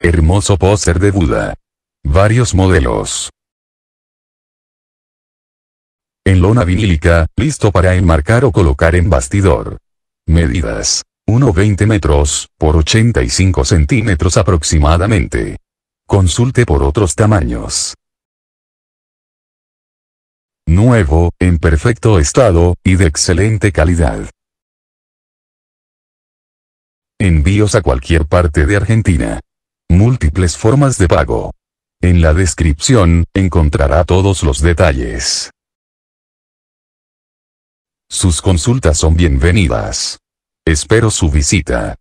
Hermoso póster de Buda. Varios modelos. En lona vinílica, listo para enmarcar o colocar en bastidor. Medidas. 1,20 metros, por 85 centímetros aproximadamente. Consulte por otros tamaños. Nuevo, en perfecto estado, y de excelente calidad. Envíos a cualquier parte de Argentina múltiples formas de pago. En la descripción, encontrará todos los detalles. Sus consultas son bienvenidas. Espero su visita.